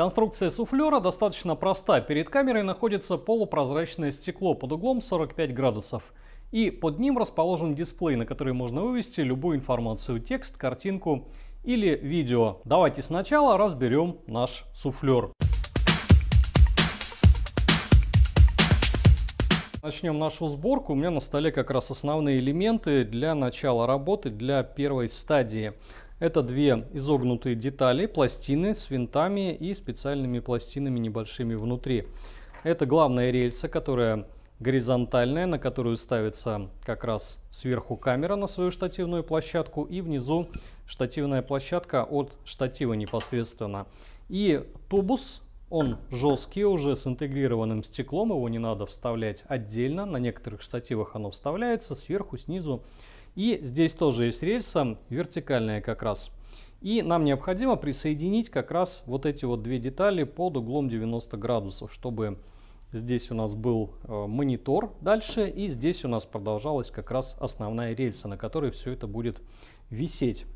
Конструкция суфлера достаточно проста. Перед камерой находится полупрозрачное стекло под углом 45 градусов. И под ним расположен дисплей, на который можно вывести любую информацию, текст, картинку или видео. Давайте сначала разберем наш суфлер. Начнем нашу сборку. У меня на столе как раз основные элементы для начала работы, для первой стадии. Это две изогнутые детали, пластины с винтами и специальными пластинами небольшими внутри. Это главная рельса, которая горизонтальная, на которую ставится как раз сверху камера на свою штативную площадку и внизу штативная площадка от штатива непосредственно. И тубус, он жесткий, уже с интегрированным стеклом, его не надо вставлять отдельно. На некоторых штативах оно вставляется сверху, снизу. И здесь тоже есть рельса, вертикальная как раз. И нам необходимо присоединить как раз вот эти вот две детали под углом 90 градусов, чтобы здесь у нас был э, монитор дальше, и здесь у нас продолжалась как раз основная рельса, на которой все это будет висеть.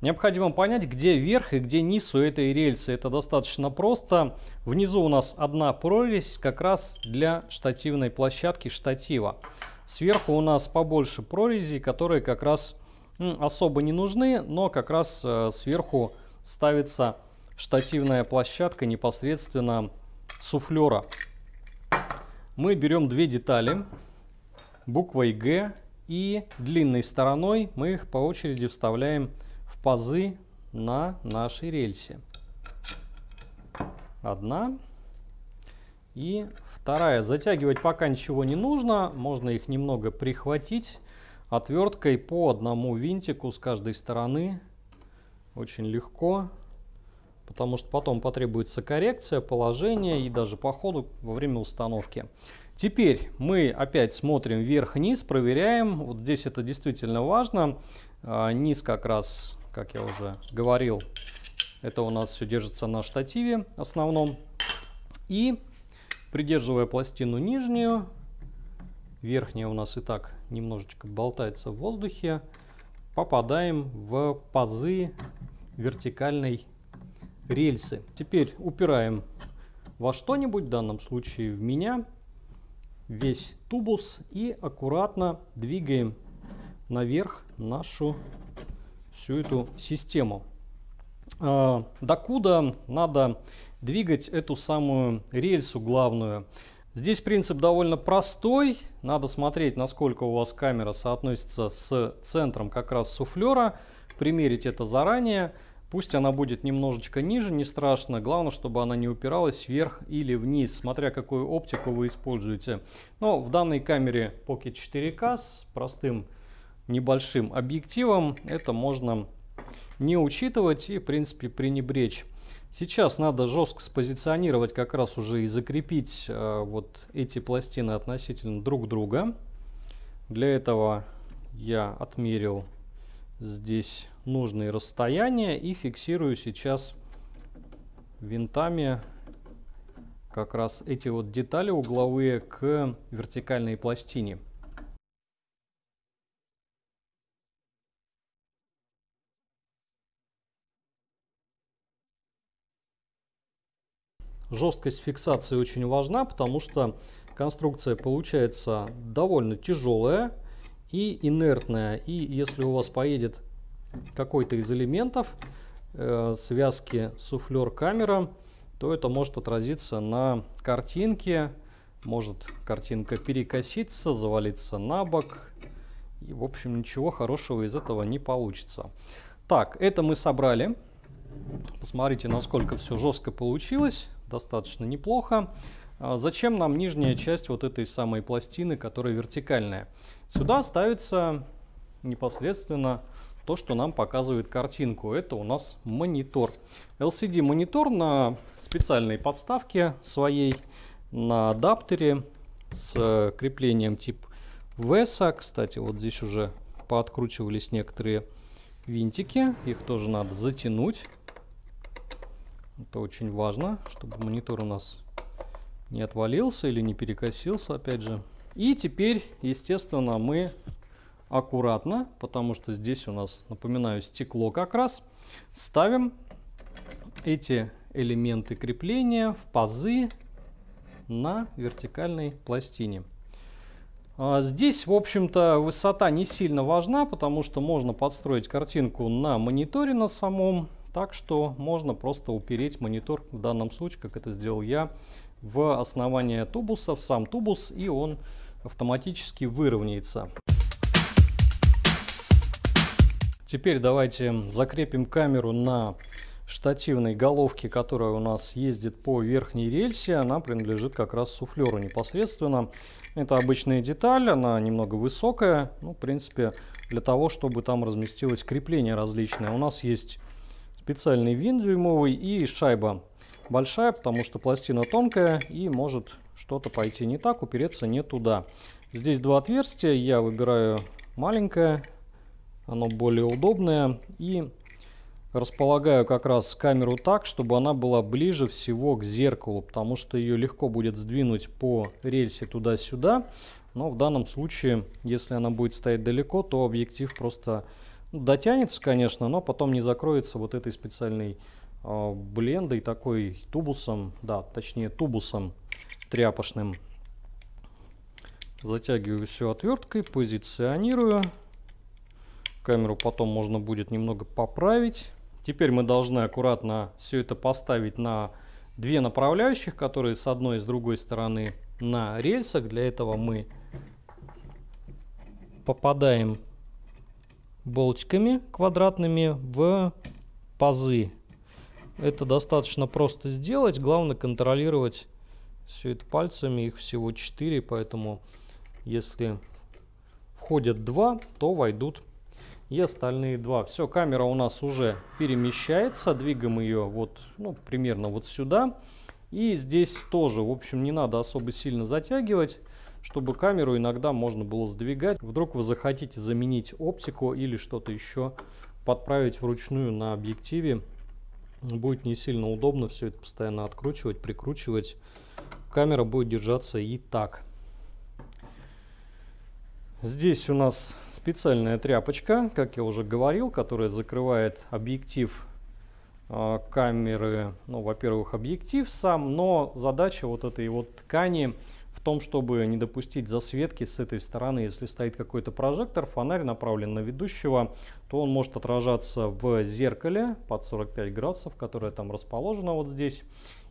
Необходимо понять, где верх и где низ у этой рельсы. Это достаточно просто. Внизу у нас одна прорезь как раз для штативной площадки штатива. Сверху у нас побольше прорезей, которые как раз особо не нужны, но как раз э, сверху ставится штативная площадка непосредственно суфлера. Мы берем две детали, буквой «Г» и длинной стороной мы их по очереди вставляем в пазы на нашей рельсе. Одна и Вторая. Затягивать пока ничего не нужно. Можно их немного прихватить отверткой по одному винтику с каждой стороны. Очень легко. Потому что потом потребуется коррекция, положения и даже по ходу во время установки. Теперь мы опять смотрим вверх-вниз, проверяем. Вот здесь это действительно важно. А, низ как раз, как я уже говорил, это у нас все держится на штативе основном. И Придерживая пластину нижнюю, верхняя у нас и так немножечко болтается в воздухе, попадаем в пазы вертикальной рельсы. Теперь упираем во что-нибудь, в данном случае в меня, весь тубус и аккуратно двигаем наверх нашу всю эту систему. А, докуда надо двигать эту самую рельсу главную. Здесь принцип довольно простой. Надо смотреть, насколько у вас камера соотносится с центром как раз суфлера. Примерить это заранее. Пусть она будет немножечко ниже, не страшно. Главное, чтобы она не упиралась вверх или вниз, смотря какую оптику вы используете. Но в данной камере Pocket 4K с простым небольшим объективом это можно не учитывать и, в принципе, пренебречь. Сейчас надо жестко спозиционировать как раз уже и закрепить э, вот эти пластины относительно друг друга. Для этого я отмерил здесь нужные расстояния и фиксирую сейчас винтами как раз эти вот детали угловые к вертикальной пластине. Жесткость фиксации очень важна, потому что конструкция получается довольно тяжелая и инертная. И если у вас поедет какой-то из элементов э, связки суфлер-камера, то это может отразиться на картинке, может картинка перекоситься, завалиться на бок. И, в общем, ничего хорошего из этого не получится. Так, это мы собрали. Посмотрите, насколько все жестко получилось. Достаточно неплохо. А зачем нам нижняя часть вот этой самой пластины, которая вертикальная? Сюда ставится непосредственно то, что нам показывает картинку. Это у нас монитор. LCD-монитор на специальной подставке своей, на адаптере с э, креплением тип VESA. А. Кстати, вот здесь уже пооткручивались некоторые винтики. Их тоже надо затянуть. Это очень важно, чтобы монитор у нас не отвалился или не перекосился, опять же. И теперь, естественно, мы аккуратно, потому что здесь у нас, напоминаю, стекло как раз, ставим эти элементы крепления в пазы на вертикальной пластине. А, здесь, в общем-то, высота не сильно важна, потому что можно подстроить картинку на мониторе на самом, так что можно просто упереть монитор, в данном случае, как это сделал я, в основание тубуса, в сам тубус, и он автоматически выровняется. Теперь давайте закрепим камеру на штативной головке, которая у нас ездит по верхней рельсе. Она принадлежит как раз суфлеру непосредственно. Это обычная деталь, она немного высокая. Ну, в принципе, для того, чтобы там разместилось крепление различное. У нас есть специальный винт дюймовый и шайба большая, потому что пластина тонкая и может что-то пойти не так, упереться не туда. Здесь два отверстия, я выбираю маленькое, оно более удобное и располагаю как раз камеру так, чтобы она была ближе всего к зеркалу, потому что ее легко будет сдвинуть по рельсе туда-сюда, но в данном случае, если она будет стоять далеко, то объектив просто Дотянется, конечно, но потом не закроется вот этой специальной э, блендой, такой тубусом, да, точнее тубусом тряпочным. Затягиваю все отверткой, позиционирую. Камеру потом можно будет немного поправить. Теперь мы должны аккуратно все это поставить на две направляющих, которые с одной и с другой стороны на рельсах. Для этого мы попадаем болтиками квадратными в пазы. Это достаточно просто сделать. Главное контролировать все это пальцами. Их всего 4, поэтому если входят 2, то войдут и остальные два. Все, камера у нас уже перемещается. Двигаем ее вот, ну, примерно вот сюда. И здесь тоже, в общем, не надо особо сильно затягивать чтобы камеру иногда можно было сдвигать. Вдруг вы захотите заменить оптику или что-то еще подправить вручную на объективе. Будет не сильно удобно все это постоянно откручивать, прикручивать. Камера будет держаться и так. Здесь у нас специальная тряпочка, как я уже говорил, которая закрывает объектив а, камеры, ну, во-первых, объектив сам, но задача вот этой вот ткани в том, чтобы не допустить засветки с этой стороны. Если стоит какой-то прожектор, фонарь направлен на ведущего, то он может отражаться в зеркале под 45 градусов, которое там расположено вот здесь.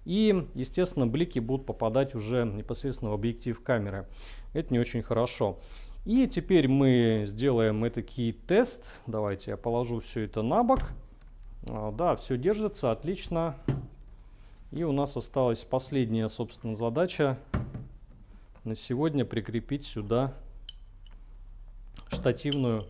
И, естественно, блики будут попадать уже непосредственно в объектив камеры. Это не очень хорошо. И теперь мы сделаем этакий тест. Давайте я положу все это на бок. А, да, все держится, отлично. И у нас осталась последняя, собственно, задача на сегодня прикрепить сюда штативную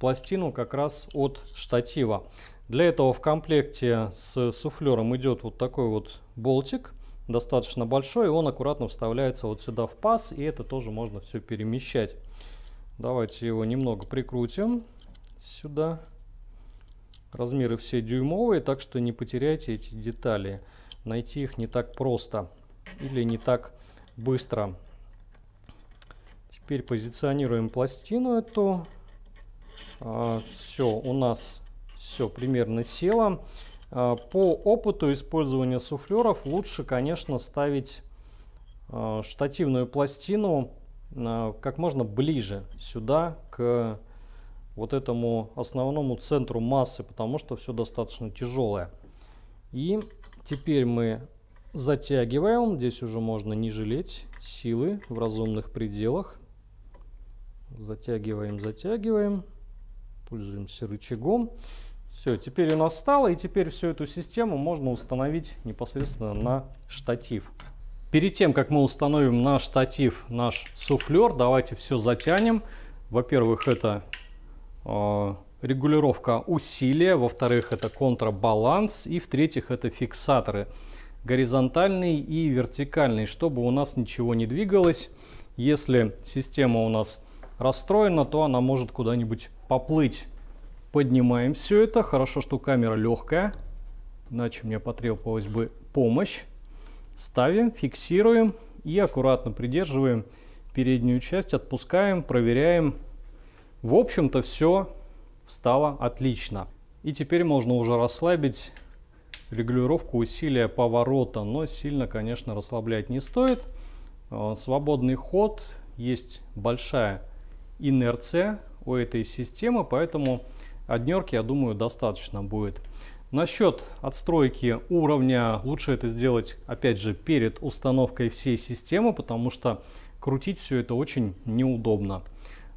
пластину как раз от штатива. Для этого в комплекте с суфлером идет вот такой вот болтик, достаточно большой, он аккуратно вставляется вот сюда в паз, и это тоже можно все перемещать. Давайте его немного прикрутим сюда. Размеры все дюймовые, так что не потеряйте эти детали. Найти их не так просто или не так быстро. Теперь позиционируем пластину эту. А, все, у нас все примерно село. А, по опыту использования суфлеров лучше, конечно, ставить а, штативную пластину а, как можно ближе сюда, к вот этому основному центру массы, потому что все достаточно тяжелое. И теперь мы затягиваем, здесь уже можно не жалеть силы в разумных пределах. Затягиваем, затягиваем. Пользуемся рычагом. Все, теперь у нас стало, и теперь всю эту систему можно установить непосредственно на штатив. Перед тем, как мы установим на штатив наш суфлер, давайте все затянем. Во-первых, это э, регулировка усилия, во-вторых, это контрабаланс, и в-третьих, это фиксаторы горизонтальный и вертикальный, чтобы у нас ничего не двигалось. Если система у нас расстроена, то она может куда-нибудь поплыть. Поднимаем все это. Хорошо, что камера легкая, иначе мне потребовалась бы помощь. Ставим, фиксируем и аккуратно придерживаем переднюю часть, отпускаем, проверяем. В общем-то все встало отлично. И теперь можно уже расслабить регулировку усилия поворота, но сильно, конечно, расслаблять не стоит. А, свободный ход, есть большая инерция у этой системы, поэтому однерки, я думаю, достаточно будет. Насчет отстройки уровня лучше это сделать, опять же, перед установкой всей системы, потому что крутить все это очень неудобно.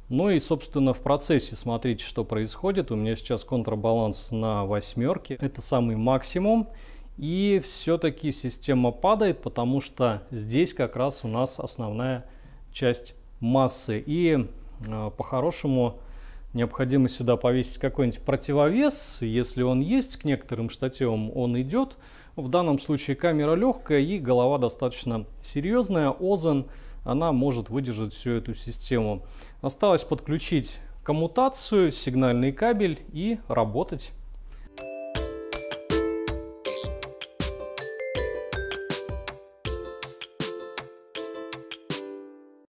Ну и, собственно, в процессе смотрите, что происходит. У меня сейчас контрбаланс на восьмерке. Это самый максимум. И все-таки система падает, потому что здесь как раз у нас основная часть массы. И а, по-хорошему необходимо сюда повесить какой-нибудь противовес. Если он есть, к некоторым штативам он идет. В данном случае камера легкая и голова достаточно серьезная. Озен, она может выдержать всю эту систему. Осталось подключить коммутацию, сигнальный кабель и работать.